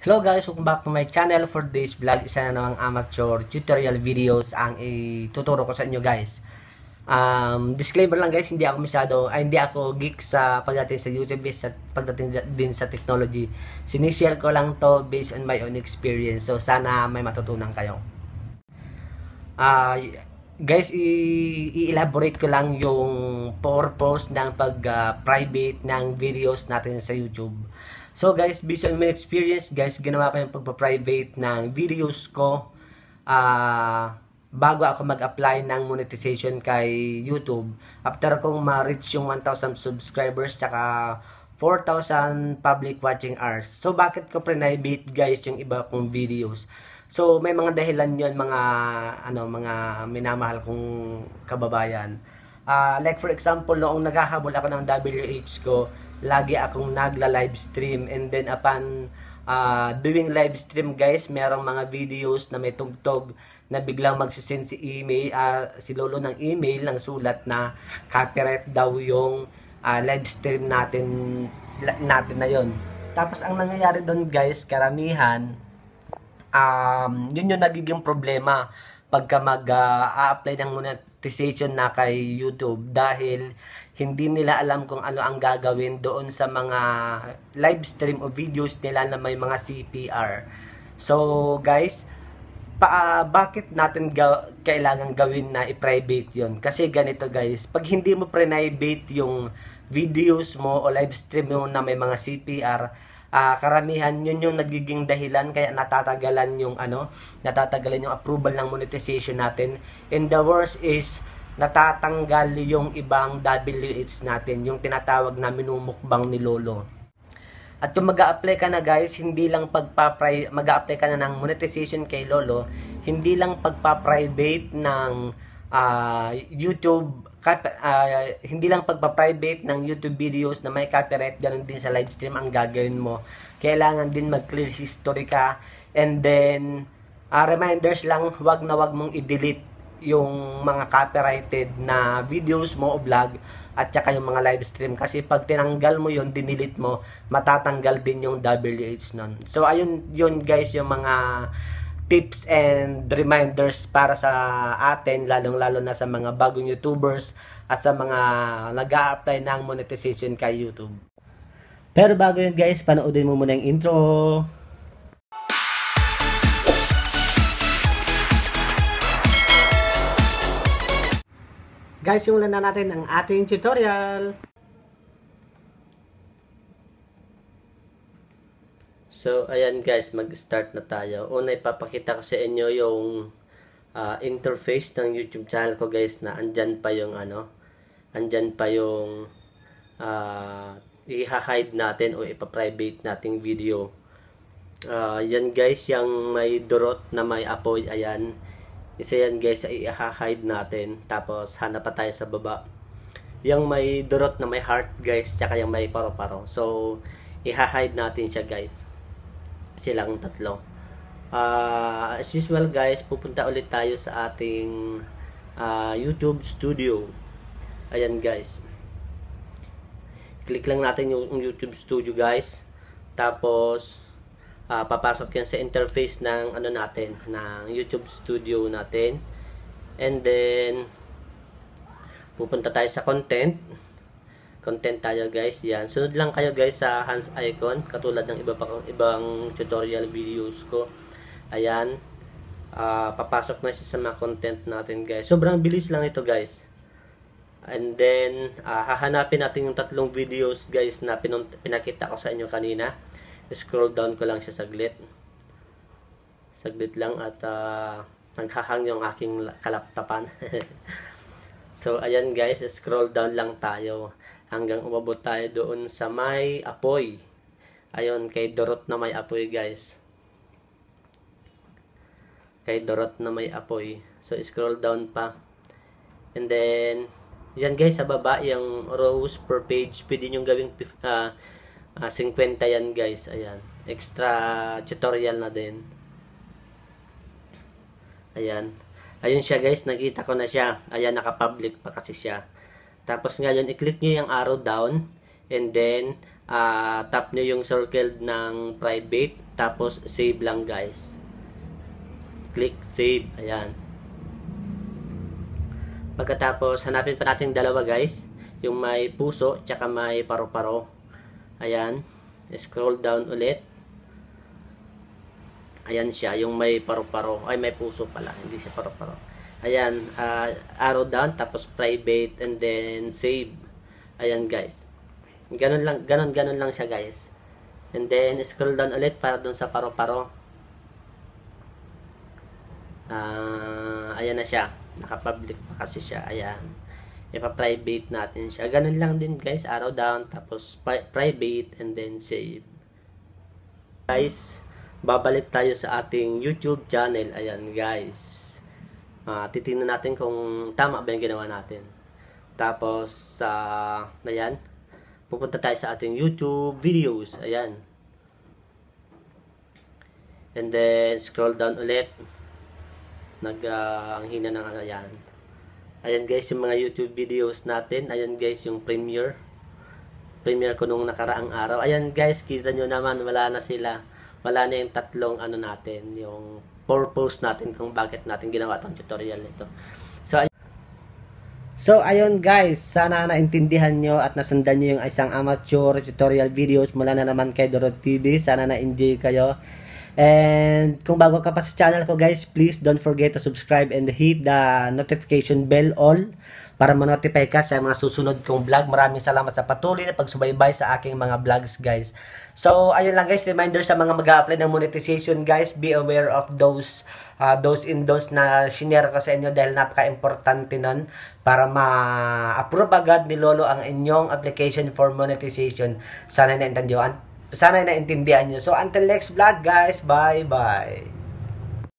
Hello guys, welcome back to my channel for this vlog. Isa na namang amateur tutorial videos ang ituturo ko sa inyo guys. Um, disclaimer lang guys, hindi ako masyado, ay, ah, hindi ako geek sa pagdating sa YouTube, eh, sa pagdating din sa technology. Sinishare ko lang to based on my own experience. So sana may matutunan kayo. Uh, guys, i-elaborate ko lang yung purpose ng pag-private ah, uh, ng videos natin sa YouTube. So guys, based on my experience, guys, ginawa ko yung pagpa-private ng videos ko uh, bago ako mag-apply ng monetization kay YouTube. After kong ma-reach yung 1,000 subscribers tsaka 4,000 public watching hours. So, bakit ko private guys yung iba kong videos? So, may mga dahilan yon mga, ano, mga minamahal kong kababayan. Uh, like for example, noong naghahabol ako ng WH ko, lagi akong nagla-live stream and then upon uh, doing live stream guys, merong mga videos na may tugtog na biglang magsisend si email, uh, si Lolo ng email ng sulat na copyright daw yung uh, ah, live stream natin natin na yon. Tapos ang nangyayari doon guys, karamihan um, yun yung nagiging problema pagka mag-a-apply uh, ng monetization na kay YouTube dahil hindi nila alam kung ano ang gagawin doon sa mga live stream o videos nila na may mga CPR. So guys, pa, uh, bakit natin ga kailangan gawin na i-private yon Kasi ganito guys, pag hindi mo private yung videos mo o live stream mo na may mga CPR, uh, karamihan yun yung nagiging dahilan kaya natatagalan yung ano, natatagalan yung approval ng monetization natin. And the worst is natatanggal yung ibang WHs natin, yung tinatawag na minumukbang ni Lolo. At kung mag-a-apply ka na guys, hindi lang pagpa-mag-a-apply ka na ng monetization kay Lolo, hindi lang pagpa-private ng uh, YouTube copy, uh, ah, hindi lang pagpa-private ng YouTube videos na may copyright, ganun din sa live stream ang gagawin mo. Kailangan din mag-clear history ka and then uh, reminders lang, wag na wag mong i-delete yung mga copyrighted na videos mo o vlog at saka yung mga live stream kasi pag tinanggal mo yun, dinilit mo, matatanggal din yung WH nun. So ayun yun guys yung mga tips and reminders para sa atin, lalong-lalo na sa mga bagong YouTubers at sa mga nag apply ng monetization kay YouTube. Pero bago yun guys, panoodin mo muna yung intro. Guys, simulan na natin ang ating tutorial. So, ayan guys, mag-start na tayo. Una, ipapakita ko sa inyo yung uh, interface ng YouTube channel ko guys na andyan pa yung ano, andyan pa yung uh, i-hide natin o ipa-private nating video. Uh, yan guys, yung may durot na may apoy, ayan. Isa yan guys, i-hide natin. Tapos, hanap pa tayo sa baba. Yung may durot na may heart guys, tsaka yung may paro-paro. So, i-hide natin siya guys silang tatlo. Uh, as usual guys, pupunta ulit tayo sa ating uh, YouTube studio. Ayan guys. Click lang natin yung YouTube studio guys. Tapos, uh, papasok yan sa interface ng ano natin, ng YouTube studio natin. And then, pupunta tayo sa content. Content content tayo guys. Yan. Sunod lang kayo guys sa hands icon katulad ng iba pang ibang tutorial videos ko. Ayan. Uh, papasok na siya sa mga content natin guys. Sobrang bilis lang ito guys. And then uh, hahanapin natin yung tatlong videos guys na pinakita ko sa inyo kanina. Scroll down ko lang siya saglit. Saglit lang at uh, naghahang yung aking kalaptapan. so, ayan guys, scroll down lang tayo hanggang umabot tayo doon sa may apoy. Ayun, kay Dorot na may apoy guys. Kay Dorot na may apoy. So, scroll down pa. And then, yan guys, sa baba, yung rows per page, pwede nyo gawing uh, uh, 50 yan guys. Ayan, extra tutorial na din. Ayan. Ayan siya guys, nakita ko na siya. Ayan, naka-public pa kasi siya. Tapos ngayon, i-click nyo yung arrow down and then uh, tap nyo yung circle ng private tapos save lang guys. Click save. Ayan. Pagkatapos, hanapin pa natin dalawa guys. Yung may puso tsaka may paro-paro. Ayan. Scroll down ulit. Ayan siya, yung may paro-paro. Ay, may puso pala. Hindi siya paro-paro. Ayan, uh, arrow down, tapos private, and then save. Ayan guys. Ganun lang, ganun, ganun lang siya guys. And then, scroll down ulit para dun sa paro-paro. Uh, ayan na siya. Nakapublic pa kasi siya. Ayan. Ipa-private natin siya. Ganun lang din guys. Arrow down, tapos private, and then save. Guys, babalik tayo sa ating YouTube channel. Ayan guys. Uh, titingnan natin kung tama ba yung ginawa natin. Tapos, uh, ayan, pupunta tayo sa ating YouTube videos. Ayan. And then, scroll down ulit. Nag, uh, ang hina ng ano, ayan. Ayan guys, yung mga YouTube videos natin. Ayan guys, yung premiere. Premiere ko nung nakaraang araw. Ayan guys, kita nyo naman, wala na sila. Wala na yung tatlong ano natin, yung purpose natin kung bakit natin ginawa itong tutorial nito. So, ay So, ayun guys, sana naintindihan nyo at nasundan nyo yung isang amateur tutorial videos mula na naman kay Dorot TV. Sana na-enjoy kayo. And kung bago ka pa sa channel ko guys, please don't forget to subscribe and hit the notification bell all para ma-notify ka sa mga susunod kong vlog. Maraming salamat sa patuloy na pagsubaybay sa aking mga vlogs guys. So ayun lang guys, reminder sa mga mag-apply ng monetization guys, be aware of those uh, those in those na sinare ko sa inyo dahil napaka-importante nun para ma-approve agad ni Lolo ang inyong application for monetization. Sana naintindihan. Sana naintindihan nyo. So, until next vlog, guys. Bye-bye.